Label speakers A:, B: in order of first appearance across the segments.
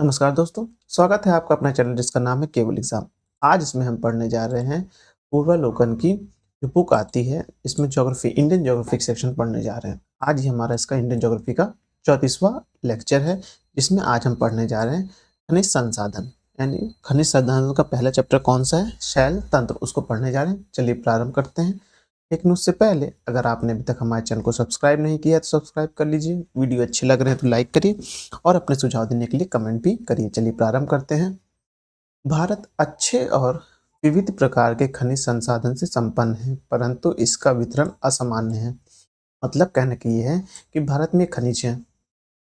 A: नमस्कार दोस्तों स्वागत है आपका अपना चैनल जिसका नाम है केवल एग्जाम आज इसमें हम पढ़ने जा रहे हैं पूर्वालोकन की जो बुक आती है इसमें ज्योग्राफी इंडियन ज्योग्राफी सेक्शन पढ़ने जा रहे हैं आज ही हमारा इसका इंडियन ज्योग्राफी का चौंतीसवा लेक्चर है जिसमें आज हम पढ़ने जा रहे हैं खनिज संसाधन यानी खनिज संसाधन का पहला चैप्टर कौन सा है शैल तंत्र उसको पढ़ने जा रहे हैं चलिए प्रारंभ करते हैं लेकिन उससे पहले अगर आपने अभी तक हमारे चैनल को सब्सक्राइब नहीं किया तो सब्सक्राइब कर लीजिए वीडियो अच्छे लग रहे हैं तो लाइक करिए और अपने सुझाव देने के लिए कमेंट भी करिए चलिए प्रारंभ करते हैं भारत अच्छे और विविध प्रकार के खनिज संसाधन से संपन्न है परंतु इसका वितरण असामान्य है मतलब कहने की ये है कि भारत में खनिज है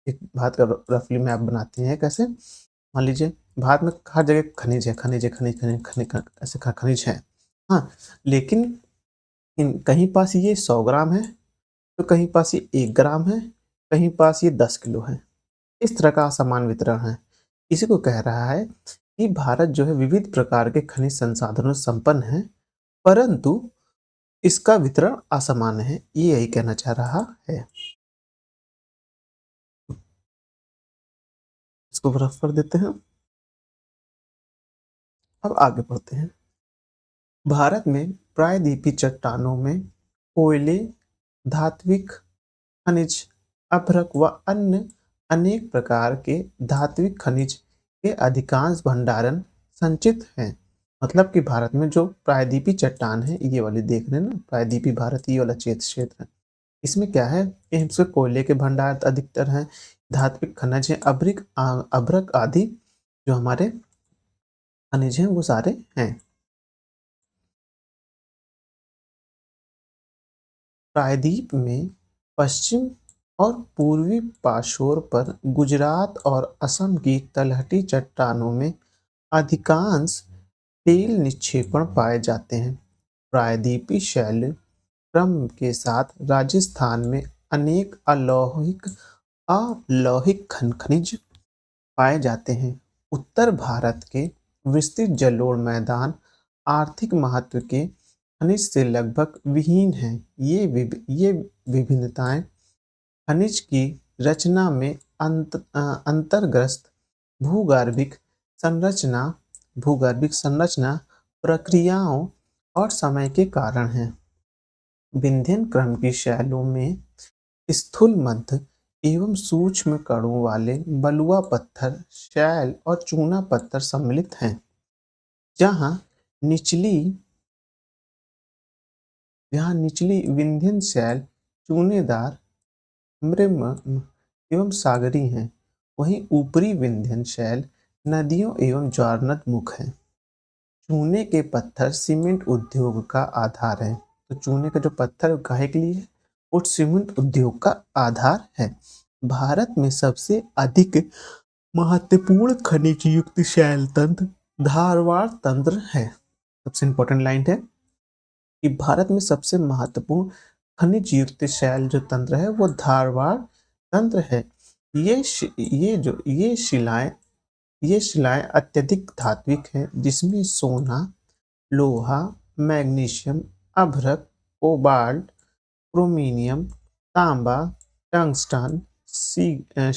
A: एक भारत का रफली मैप बनाते हैं कैसे मान लीजिए भारत में हर जगह खनिज है खनिज है खनिज खनिज खनिज ऐसे खनिज है हाँ लेकिन इन कहीं पास ये सौ ग्राम है तो कहीं पास ये एक ग्राम है कहीं पास ये दस किलो है इस तरह का असमान वितरण है इसी को कह रहा है कि भारत जो है विविध प्रकार के खनिज संसाधनों संपन्न है परंतु इसका वितरण असमान है ये यही कहना चाह रहा है इसको रफ कर देते हैं अब आगे बढ़ते हैं भारत में प्रायद्वीपीय चट्टानों में कोयले धात्विक खनिज अभ्रक व अन्य अनेक प्रकार के धात्विक खनिज के अधिकांश भंडारण संचित हैं मतलब कि भारत में जो प्रायद्वीपी चट्टान है ये वाली देख रहे हैं ना प्रायद्वीपी भारत ये वाला चेत क्षेत्र है इसमें क्या है यहाँ पे कोयले के भंडार अधिकतर हैं धात्विक खनिज हैं अभ्रिक अभ्रक आदि जो हमारे खनिज हैं वो सारे हैं प्रायद्वीप में पश्चिम और पूर्वी पाशोर पर गुजरात और असम की तलहटी चट्टानों में अधिकांश तेल निक्षेपण पाए जाते हैं प्रायद्वीपी शैल क्रम के साथ राजस्थान में अनेक अलौहिक अलौहिक खन खनिज पाए जाते हैं उत्तर भारत के विस्तृत जलोढ़ मैदान आर्थिक महत्व के खनिज से लगभग विहीन है ये विभ, ये विभिन्नताएं खनिज की रचना में अंत, अंतर्ग्रस्त भूगर्भिक संरचना भूगर्भिक संरचना प्रक्रियाओं और समय के कारण हैं विंध्यन क्रम की शैलों में स्थूल मध्य एवं सूक्ष्म कणों वाले बलुआ पत्थर शैल और चूना पत्थर सम्मिलित हैं जहाँ निचली यहाँ निचली विंध्यन शैल चूनेदार मृम एवं सागरी हैं वहीं ऊपरी विंध्यन शैल नदियों एवं ज्वारनद मुख हैं चूने के पत्थर सीमेंट उद्योग का आधार है तो चूने का जो पत्थर गाय के लिए है वो सीमेंट उद्योग का आधार है भारत में सबसे अधिक महत्वपूर्ण खनिज युक्त शैल तंत्र धारवाड़ तंत्र है सबसे इंपॉर्टेंट लाइन है कि भारत में सबसे महत्वपूर्ण खनिज युक्त शैल जो तंत्र है वो धारवाड़ तंत्र है ये ये जो ये शिलाएं ये शिलाएं अत्यधिक धात्विक हैं जिसमें सोना लोहा मैग्नीशियम अभ्रक कोबाल्ट क्रोमिनियम तांबा टंगस्टन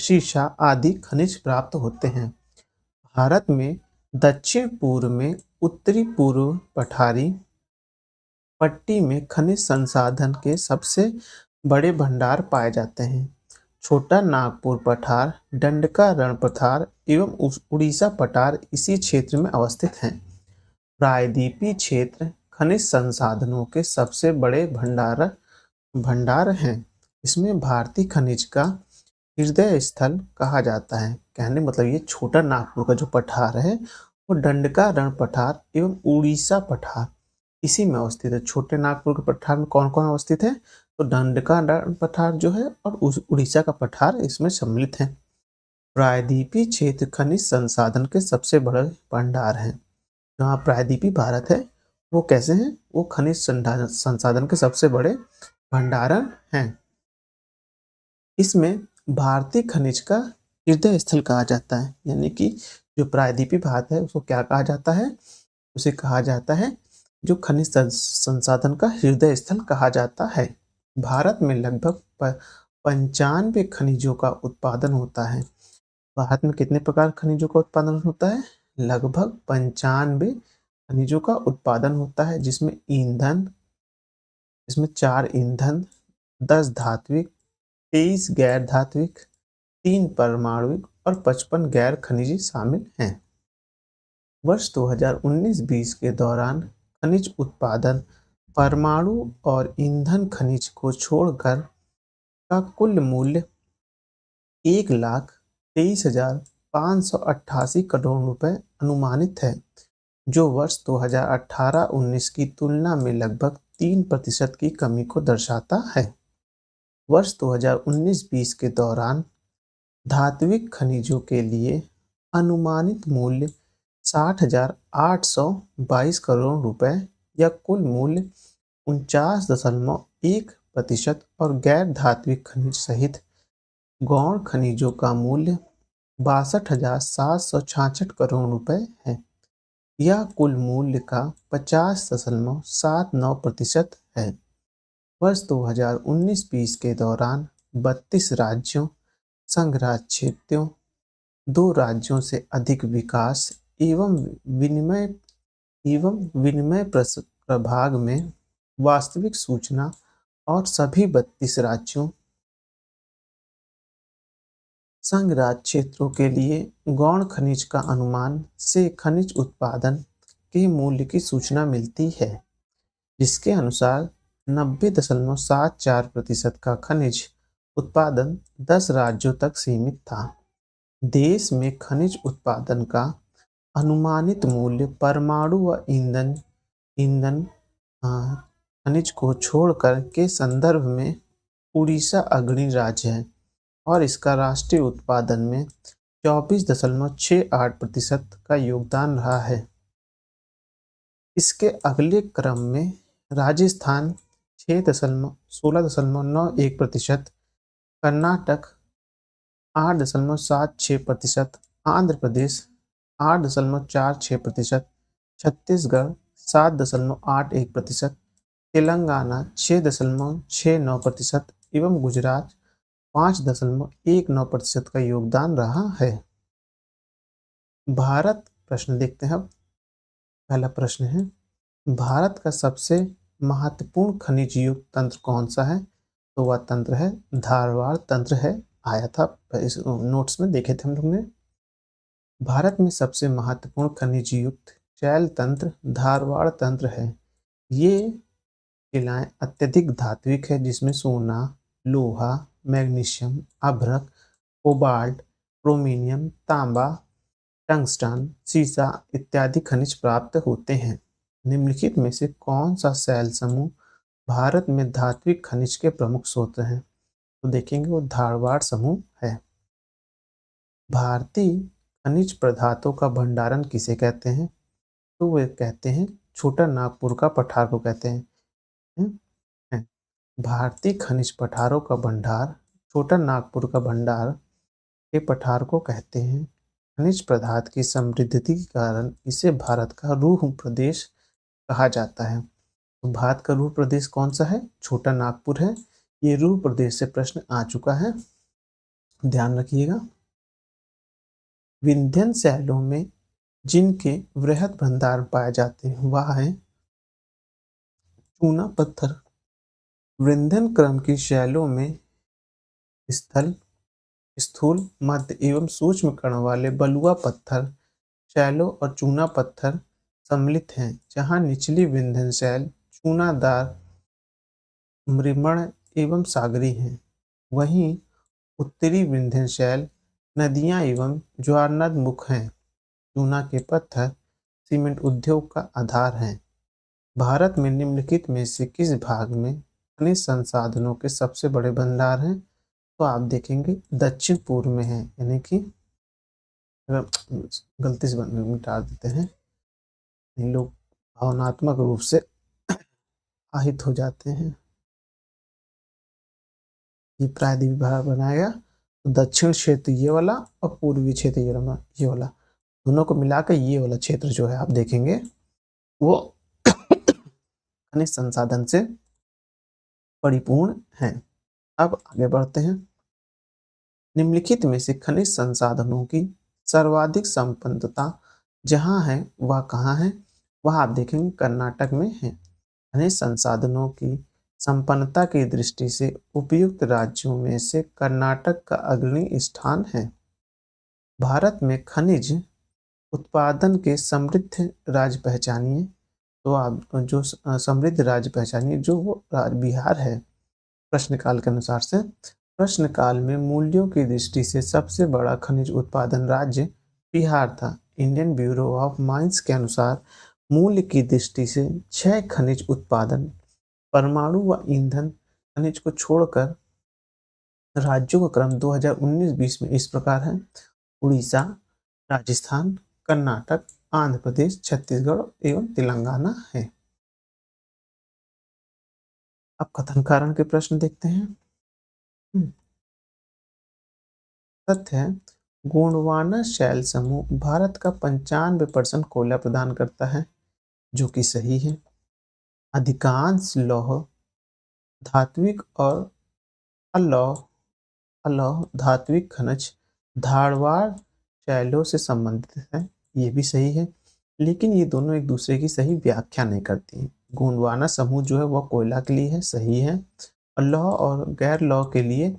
A: शीशा आदि खनिज प्राप्त होते हैं भारत में दक्षिण पूर्व में उत्तरी पूर्व पठारी पट्टी में खनिज संसाधन के सबसे बड़े भंडार पाए जाते हैं छोटा नागपुर पठार डंडका रण पठार एवं उड़ीसा पठार इसी क्षेत्र में अवस्थित हैं प्रायद्वीपी क्षेत्र खनिज संसाधनों के सबसे बड़े भंडार भंडार हैं इसमें भारतीय खनिज का हृदय स्थल कहा जाता है कहने मतलब ये छोटा नागपुर का जो पठार है वो डंडका रण पठार एवं उड़ीसा पठार इसी में अवस्थित है छोटे नागपुर के पठार में कौन कौन अवस्थित है तो का पठार जो है और उड़ीसा का पठार इसमें सम्मिलित है प्रायद्वीपी क्षेत्र खनिज संसाधन के सबसे बड़े भंडार हैं जहाँ प्रायद्वीपी भारत है वो कैसे हैं वो खनिज संसाधन के सबसे बड़े भंडारण हैं इसमें भारतीय खनिज का हृदय स्थल कहा जाता है यानी कि जो प्रायद्वीपी भारत है उसको क्या कहा जाता है उसे कहा जाता है जो खनिज संसाधन का हृदय स्थल कहा जाता है भारत में लगभग पंचानवे खनिजों का उत्पादन होता है भारत में कितने प्रकार खनिजों का उत्पादन होता है लगभग पंचानवे खनिजों का उत्पादन होता है जिसमें ईंधन इसमें चार ईंधन दस धात्विक तेईस गैर धात्विक तीन परमाणुविक और पचपन गैर खनिजी शामिल हैं वर्ष 2019-20 के दौरान खनिज उत्पादन परमाणु और ईंधन खनिज को छोड़कर का कुल मूल्य एक लाख तेईस हजार पाँच सौ अट्ठासी करोड़ रुपए अनुमानित है जो वर्ष 2018-19 की तुलना में लगभग तीन प्रतिशत की कमी को दर्शाता है वर्ष 2019-20 के दौरान धात्विक खनिजों के लिए अनुमानित मूल्य साठ हजार आठ सौ बाईस करोड़ रुपए या कुल मूल्य उनचास दशमलव एक प्रतिशत और गैर धात्विक खनिज सहित गौण खनिजों का मूल्य बासठ हजार सात सौ छाछठ करोड़ रुपए है यह कुल मूल्य का पचास दशमलव सात नौ प्रतिशत है वर्ष 2019 बीस के दौरान 32 राज्यों संघ राज्य क्षेत्रों दो राज्यों से अधिक विकास एवं विनिमय एवं विनिमय प्रभाग में वास्तविक सूचना और सभी बत्तीस राज्यों संघ राज्य क्षेत्रों के लिए गौण खनिज का अनुमान से खनिज उत्पादन के मूल्य की सूचना मिलती है जिसके अनुसार नब्बे दशमलव सात चार प्रतिशत का खनिज उत्पादन दस राज्यों तक सीमित था देश में खनिज उत्पादन का अनुमानित मूल्य परमाणु व ईंधन ईंधन खनिज को छोड़कर के संदर्भ में उड़ीसा अग्रणी राज्य है और इसका राष्ट्रीय उत्पादन में चौबीस दशमलव छः आठ प्रतिशत का योगदान रहा है इसके अगले क्रम में राजस्थान छः दशमलव सोलह दशमलव नौ एक प्रतिशत कर्नाटक आठ दशमलव सात छः प्रतिशत आंध्र प्रदेश आठ दशमलव चार छः प्रतिशत छत्तीसगढ़ सात दशमलव आठ एक प्रतिशत तेलंगाना छः दशमलव छः नौ प्रतिशत एवं गुजरात पाँच दशमलव एक नौ प्रतिशत का योगदान रहा है भारत प्रश्न देखते हैं अब पहला प्रश्न है भारत का सबसे महत्वपूर्ण खनिज युक्त तंत्र कौन सा है तो वह तंत्र है धारवाड़ तंत्र है आया था इस नोट्स में देखे थे हम लोग ने भारत में सबसे महत्वपूर्ण खनिज युक्त शैल तंत्र धारवाड़ तंत्र है ये किलाएँ अत्यधिक धात्विक है जिसमें सोना लोहा मैग्नीशियम अभ्रक कोबाल्ट क्रोमिनियम तांबा टंगस्टन सीसा इत्यादि खनिज प्राप्त होते हैं निम्नलिखित में से कौन सा शैल समूह भारत में धात्विक खनिज के प्रमुख स्रोत हैं तो देखेंगे वो धारवाड़ समूह है भारतीय खनिज पदार्थों का भंडारण किसे कहते हैं तो वे कहते हैं छोटा नागपुर का पठार को कहते हम्म, हैं भारतीय खनिज पठारों का भंडार छोटा नागपुर का भंडार के पठार को कहते हैं खनिज पदार्थ की समृद्धि के कारण इसे भारत का रूह प्रदेश कहा जाता है तो भारत का रूह प्रदेश कौन सा है छोटा नागपुर है ये रूह प्रदेश से प्रश्न आ चुका है ध्यान रखिएगा विंध्यन शैलों में जिनके वृहद भंडार पाए जाते हैं वह है चूना पत्थर वृंधन क्रम की शैलों में स्थल स्थूल मध्य एवं सूक्ष्म कण वाले बलुआ पत्थर शैलों और चूना पत्थर सम्मिलित हैं जहाँ निचली विंधन शैल चूनादार मृमण एवं सागरी हैं वहीं उत्तरी विंध्यन शैल नदियां एवं नद मुख हैं चूना के पत्थर सीमेंट उद्योग का आधार हैं भारत में निम्नलिखित में से किस भाग में खनिज संसाधनों के सबसे बड़े भंडार हैं तो आप देखेंगे दक्षिण पूर्व में है यानी कि गलती से मिटा देते हैं लोग भावनात्मक रूप से आहित हो जाते हैं ये प्रायद्वीप भाग बनाया दक्षिण क्षेत्र ये वाला और पूर्वी क्षेत्र ये वाला ये वाला दोनों को मिलाकर ये वाला क्षेत्र जो है आप देखेंगे वो खनिज संसाधन से परिपूर्ण है अब आगे बढ़ते हैं निम्नलिखित में से खनिज संसाधनों की सर्वाधिक संपन्नता जहां है वह कहाँ है वह आप देखेंगे कर्नाटक में है खनिज संसाधनों की संपन्नता की दृष्टि से उपयुक्त राज्यों में से कर्नाटक का अग्रणी स्थान है भारत में खनिज उत्पादन के समृद्ध राज्य पहचानिए तो आप जो समृद्ध राज्य पहचानिए जो वो बिहार है प्रश्नकाल के अनुसार से प्रश्नकाल में मूल्यों की दृष्टि से सबसे बड़ा खनिज उत्पादन राज्य बिहार था इंडियन ब्यूरो ऑफ माइंस के अनुसार मूल्य की दृष्टि से छह खनिज उत्पादन परमाणु व ईंधन खनिज को छोड़कर राज्यों का क्रम 2019-20 में इस प्रकार है उड़ीसा राजस्थान कर्नाटक आंध्र प्रदेश छत्तीसगढ़ एवं तेलंगाना है अब कथन कारण के प्रश्न देखते हैं हम्म। तथ्य है गोंडवाना शैल समूह भारत का पंचानवे परसेंट कोयला प्रदान करता है जो कि सही है अधिकांश लौह धात्विक और अलौह अलौह धात्विक खनिज धारवाड़ शैलों से संबंधित हैं ये भी सही है लेकिन ये दोनों एक दूसरे की सही व्याख्या नहीं करती हैं गोंडवाना समूह जो है वह कोयला के लिए है सही है लौह और गैर लौह के लिए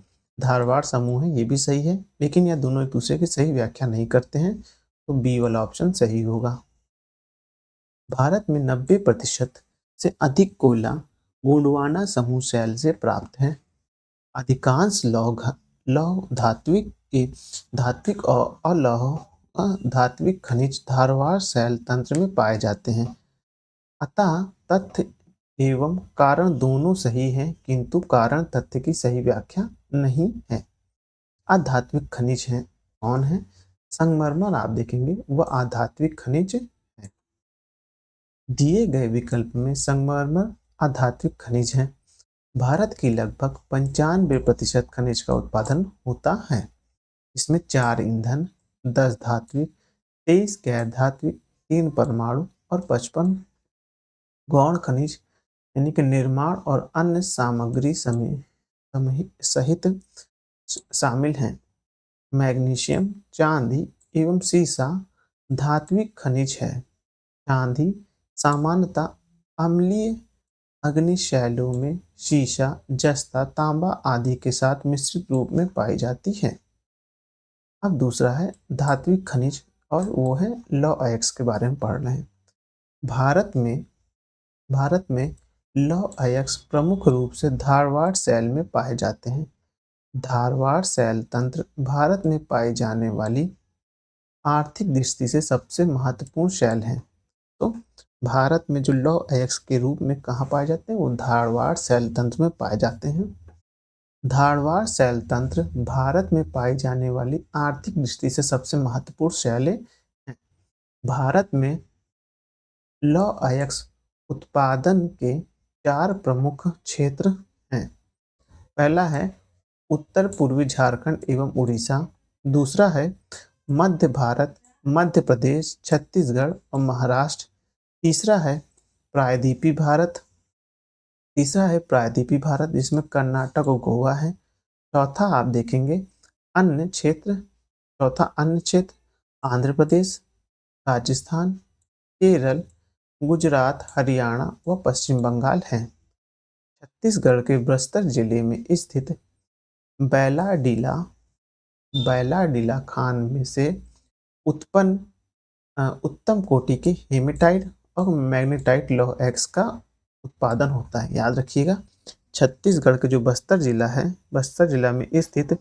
A: धारवाड़ समूह है ये भी सही है लेकिन यह दोनों एक दूसरे की सही व्याख्या नहीं करते हैं तो बी वाला ऑप्शन सही होगा भारत में 90 प्रतिशत से अधिक कोयला गोंडवाना समूह शैल से प्राप्त है अधिकांश लौह लौह धात्विक के धात्विक और अलौह धात्विक खनिज धारवार शैल तंत्र में पाए जाते हैं अतः तथ्य एवं कारण दोनों सही हैं किंतु कारण तथ्य की सही व्याख्या नहीं है आध्यात्मिक खनिज हैं कौन है संगमरमर आप देखेंगे वह आध्यात्मिक खनिज दिए गए विकल्प में संगमरमर आधात्विक खनिज हैं भारत की लगभग पंचानवे प्रतिशत खनिज का उत्पादन होता है इसमें चार ईंधन दस धात्विक तेईस गैर धात्विक तीन परमाणु और पचपन गौण खनिज यानी कि निर्माण और अन्य सामग्री समय सहित शामिल हैं मैग्नीशियम चांदी एवं सीसा धात्विक खनिज है चांदी सामान्यतः अम्लीय अग्निशैलों में शीशा जस्ता तांबा आदि के साथ मिश्रित रूप में पाई जाती है अब दूसरा है धात्विक खनिज और वो है लौ एक्स के बारे में पढ़ रहे हैं भारत में भारत में लौ एक्स प्रमुख रूप से धारवाड़ शैल में पाए जाते हैं धारवाड़ शैल तंत्र भारत में पाई जाने वाली आर्थिक दृष्टि से सबसे महत्वपूर्ण शैल है तो भारत में जो लौ एक्स के रूप में कहाँ पाए जाते हैं वो धारवाड़ शैल तंत्र में पाए जाते हैं धारवाड़ शैल तंत्र भारत में पाए जाने वाली आर्थिक दृष्टि से सबसे महत्वपूर्ण शैलें हैं भारत में लौ अयक्स उत्पादन के चार प्रमुख क्षेत्र हैं पहला है उत्तर पूर्वी झारखंड एवं उड़ीसा दूसरा है मध्य भारत मध्य प्रदेश छत्तीसगढ़ और महाराष्ट्र तीसरा है प्रायद्वीपी भारत तीसरा है प्रायद्वीपी भारत जिसमें कर्नाटक और गोवा है चौथा आप देखेंगे अन्य क्षेत्र चौथा अन्य क्षेत्र आंध्र प्रदेश राजस्थान केरल गुजरात हरियाणा व पश्चिम बंगाल हैं छत्तीसगढ़ के बस्तर जिले में स्थित बैलाडीला बैलाडीला खान में से उत्पन्न उत्तम कोटि के हेमेटाइड और मैग्नेटाइट लौह एक्स का उत्पादन होता है याद रखिएगा छत्तीसगढ़ के जो बस्तर जिला है बस्तर जिला में स्थित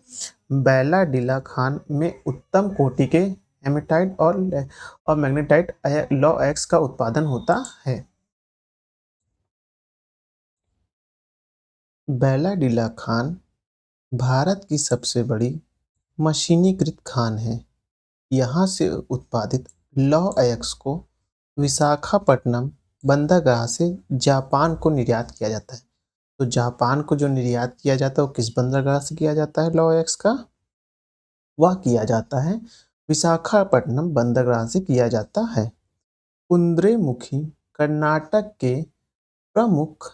A: बैला डीला खान में उत्तम कोटि के हेमेटाइट और और मैग्नेटाइट लॉ एक्स का उत्पादन होता है बैला डीला खान भारत की सबसे बड़ी मशीनीकृत खान है यहाँ से उत्पादित लॉ एक्स को विशाखापट्टनम बंदरगाह से जापान को निर्यात किया जाता है तो जापान को जो निर्यात किया जाता है वो किस बंदरगाह से किया जाता है लॉ एक्स का वह किया जाता है विशाखापट्टनम बंदरगाह से किया जाता है कुंद्रेमुखी कर्नाटक के प्रमुख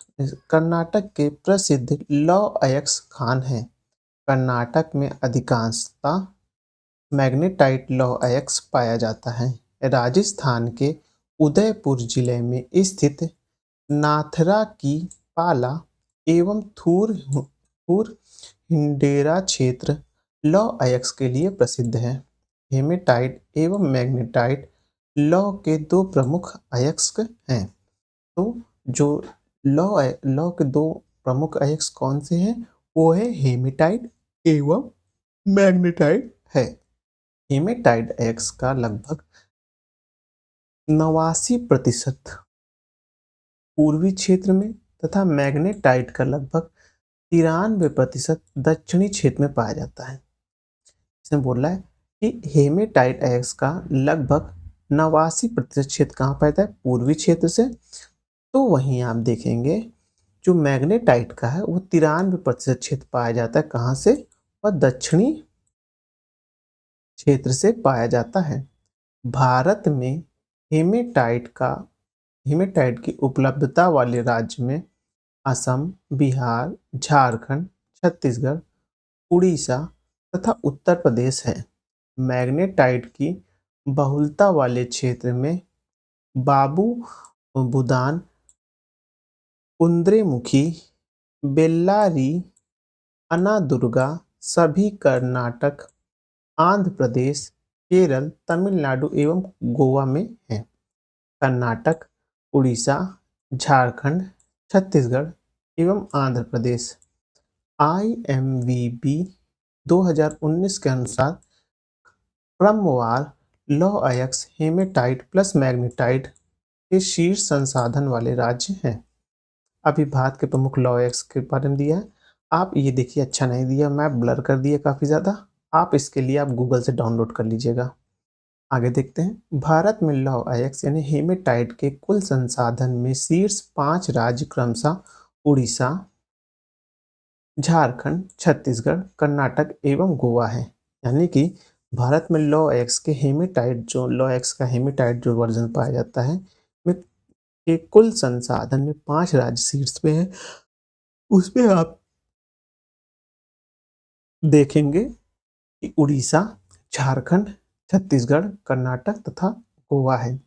A: कर्नाटक के प्रसिद्ध लॉ अयक्स खान हैं कर्नाटक में अधिकांशता मैग्नेटाइट लॉ अयक्स पाया जाता है राजस्थान के उदयपुर जिले में स्थित नाथरा की पाला एवं थूर थूर हिंडेरा क्षेत्र लौ अयक्स के लिए प्रसिद्ध है हेमेटाइट एवं मैग्नेटाइट लौ के दो प्रमुख आयक्स हैं तो जो लौ लौ के दो प्रमुख आयक्स कौन से हैं वो है हेमेटाइट एवं मैग्नेटाइट है हेमेटाइट अयक्स का लगभग नवासी प्रतिशत पूर्वी क्षेत्र में तथा मैग्नेटाइट का लगभग तिरानवे प्रतिशत दक्षिणी क्षेत्र में पाया जाता है इसने बोला है कि हेमेटाइट एक्स का लगभग नवासी प्रतिशत क्षेत्र कहाँ पाया जाता है पूर्वी क्षेत्र से तो वहीं आप देखेंगे जो मैग्नेटाइट का है वो तिरानवे प्रतिशत क्षेत्र पाया जाता है कहाँ से वह दक्षिणी क्षेत्र से पाया जाता है भारत में हेमेटाइट का हेमेटाइट की उपलब्धता वाले राज्य में असम बिहार झारखंड छत्तीसगढ़ उड़ीसा तथा उत्तर प्रदेश है मैग्नेटाइट की बहुलता वाले क्षेत्र में बाबू बुदान कुंद्रेमुखी बेल्लारी अनादुर्गा सभी कर्नाटक आंध्र प्रदेश केरल तमिलनाडु एवं गोवा में है कर्नाटक उड़ीसा झारखंड छत्तीसगढ़ एवं आंध्र प्रदेश आईएमवीबी 2019 के अनुसार क्रमवार लौह अयक्स हेमेटाइट प्लस मैग्नेटाइट के शीर्ष संसाधन वाले राज्य हैं अभी भारत के प्रमुख लॉ एक्स के बारे में दिया है आप ये देखिए अच्छा नहीं दिया मैप ब्लर कर दिया काफ़ी ज़्यादा आप इसके लिए आप गूगल से डाउनलोड कर लीजिएगा आगे देखते हैं भारत में लौ आयक्स यानी हेमेटाइट के कुल संसाधन में शीर्ष पांच राज्य क्रमशः उड़ीसा झारखंड छत्तीसगढ़ कर्नाटक एवं गोवा है यानी कि भारत में लॉ एक्स के हेमेटाइट जो लॉ एक्स का हेमेटाइट जो वर्जन पाया जाता है में के कुल संसाधन में पांच राज्य शीर्ष पे हैं उसमें आप देखेंगे उड़ीसा झारखंड छत्तीसगढ़ कर्नाटक तथा गोवा है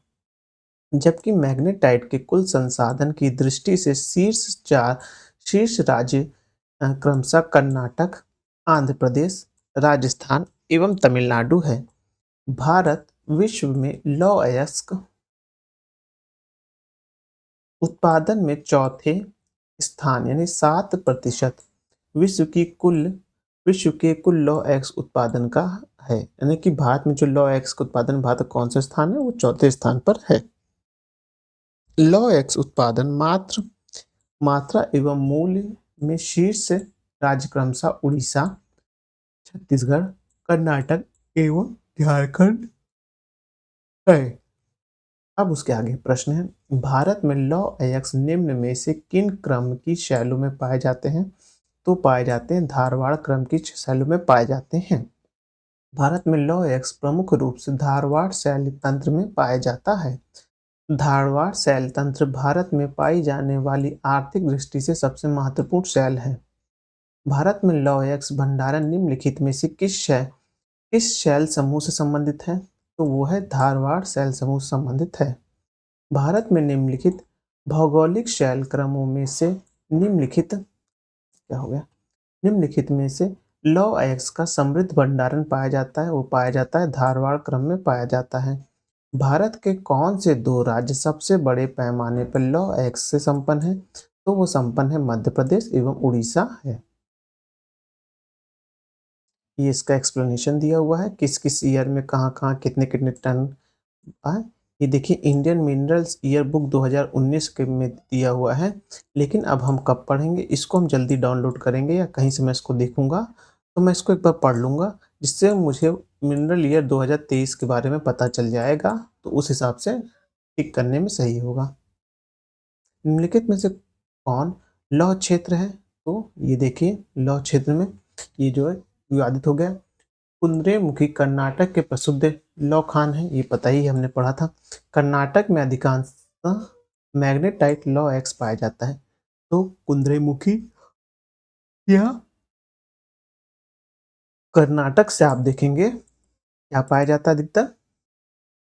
A: जबकि मैग्नेटाइट के कुल संसाधन की दृष्टि से शीर्ष चार शीर्ष राज्य क्रमशः कर्नाटक आंध्र प्रदेश राजस्थान एवं तमिलनाडु है भारत विश्व में लौ अयस्क उत्पादन में चौथे स्थान यानी सात प्रतिशत विश्व की कुल विश्व के कुल लॉ एक्स उत्पादन का है यानी कि भारत में जो लॉ एक्स का उत्पादन भारत का कौन से स्थान है वो चौथे स्थान पर है लॉ एक्स उत्पादन मात्र मात्रा एवं मूल्य में शीर्ष राज्य क्रमशः उड़ीसा छत्तीसगढ़ कर्नाटक एवं झारखंड है अब उसके आगे प्रश्न है भारत में लॉ एक्स निम्न में से किन क्रम की शैलों में पाए जाते हैं तो पाए जाते हैं धारवाड़ क्रम की शैलियों में पाए जाते हैं भारत में लौह एक्स प्रमुख रूप से धारवाड़ शैल तंत्र में पाया जाता है धारवाड़ शैल तंत्र भारत में पाई जाने वाली आर्थिक दृष्टि से सबसे महत्वपूर्ण शैल है भारत में लौह एक्स भंडारण निम्नलिखित में से किस शैल किस शैल समूह से संबंधित है तो वो है धारवाड़ शैल समूह संबंधित है भारत में निम्नलिखित भौगोलिक शैल क्रमों में से निम्नलिखित क्या हो गया निम्नलिखित में से लौ एक्स का समृद्ध भंडारण पाया जाता है वो पाया जाता है धारवाड़ क्रम में पाया जाता है भारत के कौन से दो राज्य सबसे बड़े पैमाने पर लौ एक्स से संपन्न है तो वो संपन्न है मध्य प्रदेश एवं उड़ीसा है ये इसका एक्सप्लेनेशन दिया हुआ है किस किस ईयर में कहाँ कहाँ कितने कितने टन आए ये देखिए इंडियन मिनरल्स ईयर बुक 2019 के में दिया हुआ है लेकिन अब हम कब पढ़ेंगे इसको हम जल्दी डाउनलोड करेंगे या कहीं से मैं इसको देखूंगा तो मैं इसको एक बार पढ़ लूँगा जिससे मुझे मिनरल ईयर 2023 के बारे में पता चल जाएगा तो उस हिसाब से टिक करने में सही होगा निम्नलिखित में से कौन लौ क्षेत्र है तो ये देखिए लौ क्षेत्र में ये जो है विवादित हो गया मुखी कर्नाटक के प्रसिद्ध खान है ये पता ही हमने पढ़ा था कर्नाटक में अधिकांश मैग्नेटाइट लॉ एक्स पाया जाता है तो कुंद्रेमुखी यह कर्नाटक से आप देखेंगे क्या पाया जाता है अधिकतर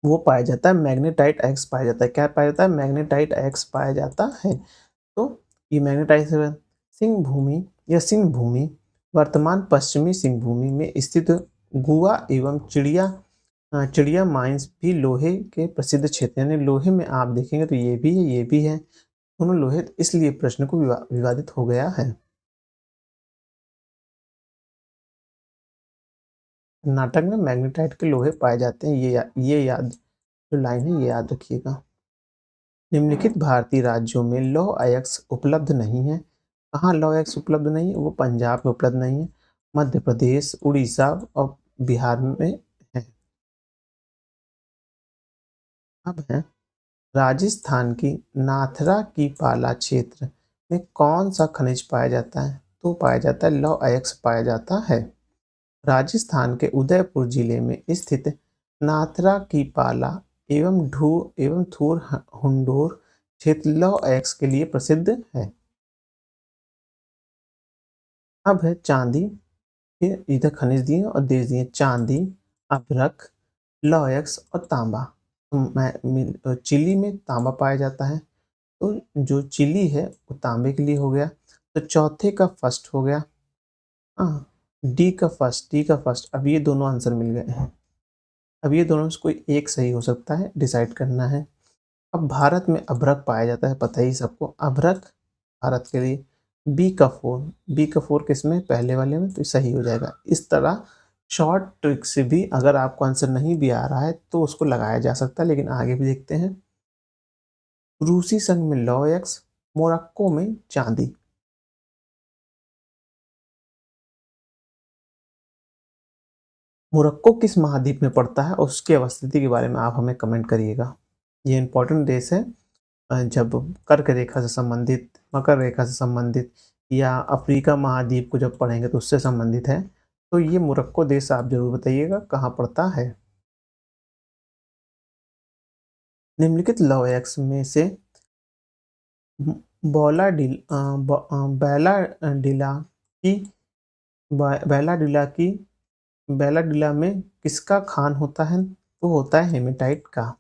A: वो पाया जाता है मैग्नेटाइट एक्स पाया जाता है क्या पाया जाता है मैग्नेटाइट एक्स पाया जाता है तो ये मैग्नेटाइट सिंह भूमि या सिंह भूमि वर्तमान पश्चिमी सिंहभूमि में स्थित गुआ एवं चिड़िया चिड़िया माइंस भी लोहे के प्रसिद्ध क्षेत्र यानी लोहे में आप देखेंगे तो ये भी है ये भी है दोनों लोहे इसलिए प्रश्न को विवा, विवादित हो गया है नाटक में मैग्नेटाइट के लोहे पाए जाते हैं ये या, ये याद जो लाइन है ये याद रखिएगा निम्नलिखित भारतीय राज्यों में लौह आयक्स उपलब्ध नहीं है कहाँ लॉ एक्स उपलब्ध नहीं है वो पंजाब में उपलब्ध नहीं है मध्य प्रदेश उड़ीसा और बिहार में है अब है राजस्थान की नाथरा की पाला क्षेत्र में कौन सा खनिज पाया जाता है तो पाया जाता है लौ एक्स पाया जाता है राजस्थान के उदयपुर जिले में स्थित नाथरा की पाला एवं ढू एवं थूर हुंडोर क्षेत्र लौ एक्स के लिए प्रसिद्ध है अब है चांदी ये इधर खनिज दिए और देश दिए चांदी अभरक लॉयक्स और तांबा तो चिली में तांबा पाया जाता है तो जो चिली है वो तांबे के लिए हो गया तो चौथे का फर्स्ट हो गया हाँ डी का फर्स्ट डी का फर्स्ट अब ये दोनों आंसर मिल गए हैं अब ये दोनों से कोई एक सही हो सकता है डिसाइड करना है अब भारत में अभ्रक पाया जाता है पता ही सबको अभ्रक भारत के लिए बी का फोर बी का फोर किस में पहले वाले में तो सही हो जाएगा इस तरह शॉर्ट ट्रिक से भी अगर आपको आंसर नहीं भी आ रहा है तो उसको लगाया जा सकता है लेकिन आगे भी देखते हैं रूसी संघ में लॉ एक्स मोरक्को में चांदी मोरक्को किस महाद्वीप में पड़ता है उसकी अवस्थिति के बारे में आप हमें कमेंट करिएगा ये इंपॉर्टेंट देश है जब कर्क रेखा से संबंधित मकर रेखा से संबंधित या अफ्रीका महाद्वीप को जब पढ़ेंगे तो उससे संबंधित है तो ये मुरक्को देश आप जरूर बताइएगा कहाँ पड़ता है निम्नलिखित लव एक्स में से बौला डिल बैला डिला की बैला डिला की बैला डिला में किसका खान होता है तो होता है हेमेटाइट का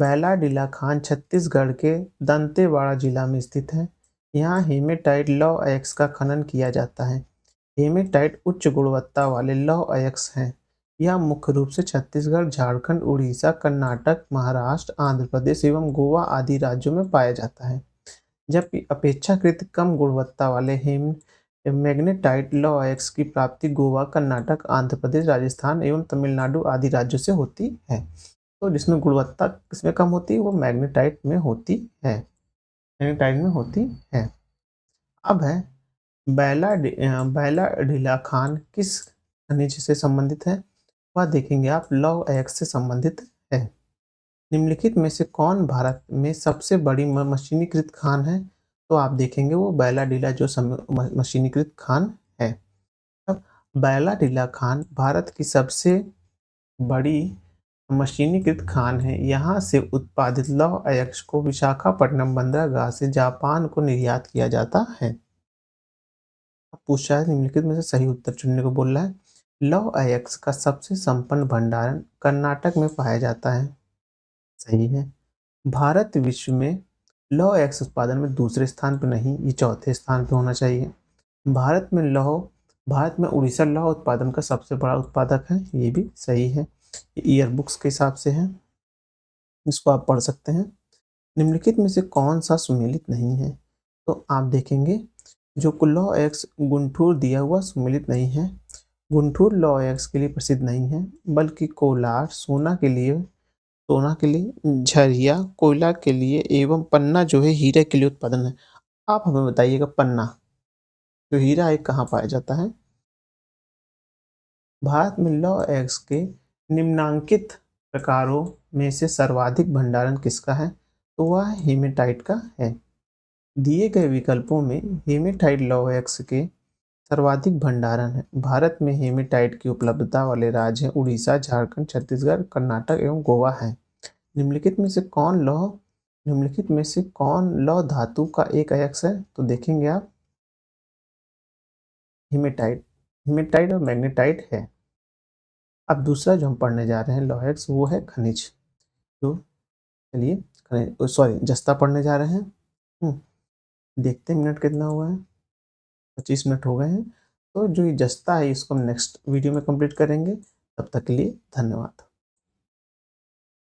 A: डीला खान छत्तीसगढ़ के दंतेवाड़ा जिला में स्थित है यहाँ हेमेटाइट लौ एक्स का खनन किया जाता है हेमेटाइट उच्च गुणवत्ता वाले लौ एक्स हैं यह मुख्य रूप से छत्तीसगढ़ झारखंड उड़ीसा कर्नाटक महाराष्ट्र आंध्र प्रदेश एवं गोवा आदि राज्यों में पाया जाता है जबकि अपेक्षाकृत कम गुणवत्ता वाले हेम मैग्नेटाइट लॉ एक्स की प्राप्ति गोवा कर्नाटक आंध्र प्रदेश राजस्थान एवं तमिलनाडु आदि राज्यों से होती है तो जिसमें गुणवत्ता किसमें कम होती है वो मैग्नेटाइट में होती है मैग्नेटाइट में होती है अब है बैला बैला ढीला खान किस खनिज से संबंधित है वह देखेंगे आप लव एक्स से संबंधित है निम्नलिखित में से कौन भारत में सबसे बड़ी मशीनीकृत खान है तो आप देखेंगे वो बैला डीला जो मशीनीकृत खान है अब बैला डीला खान भारत की सबसे बड़ी मशीनीकृत खान है यहाँ से उत्पादित लौह अयक्ष को विशाखापट्टनम बंदरगाह से जापान को निर्यात किया जाता है पूछा है निम्नलिखित में से सही उत्तर चुनने को बोल रहा है लौह अयक्स का सबसे संपन्न भंडारण कर्नाटक में पाया जाता है सही है भारत विश्व में लौह अयक्ष उत्पादन में दूसरे स्थान पर नहीं ये चौथे स्थान पर होना चाहिए भारत में लौह भारत में उड़ीसा लौह उत्पादन का सबसे बड़ा उत्पादक है ये भी सही है ईयर बुक्स के हिसाब से है इसको आप पढ़ सकते हैं निम्नलिखित में से कौन सा सुमेलित नहीं है तो आप देखेंगे जो लॉ एक्स गुंठूर दिया हुआ सुमेलित नहीं है गुंठूर लॉ एक्स के लिए प्रसिद्ध नहीं है बल्कि कोलार सोना के लिए सोना के लिए झरिया कोयला के लिए एवं पन्ना जो है हीरे के लिए उत्पादन है आप हमें बताइएगा पन्ना जो तो हीरा एक कहाँ पाया जाता है भारत में लॉ एक्स के निम्नांकित प्रकारों में से सर्वाधिक भंडारण किसका है तो वह हेमेटाइट का है दिए गए विकल्पों में हेमेटाइट एक्स के सर्वाधिक भंडारण है भारत में हेमेटाइट की उपलब्धता वाले राज्य हैं उड़ीसा झारखंड छत्तीसगढ़ कर्नाटक एवं गोवा हैं निम्नलिखित में से कौन लौह निम्नलिखित में से कौन लौह धातु का एक अयक्स है तो देखेंगे आप हिमेटाइट हिमेटाइट और मैग्नेटाइट है अब दूसरा जो हम पढ़ने जा रहे हैं लॉयर्स वो है खनिज तो चलिए खनिज सॉरी जस्ता पढ़ने जा रहे हैं हम्म, देखते हैं मिनट कितना हुआ है पच्चीस मिनट हो गए हैं तो जो ये जस्ता है इसको हम नेक्स्ट वीडियो में कंप्लीट करेंगे तब तक के लिए धन्यवाद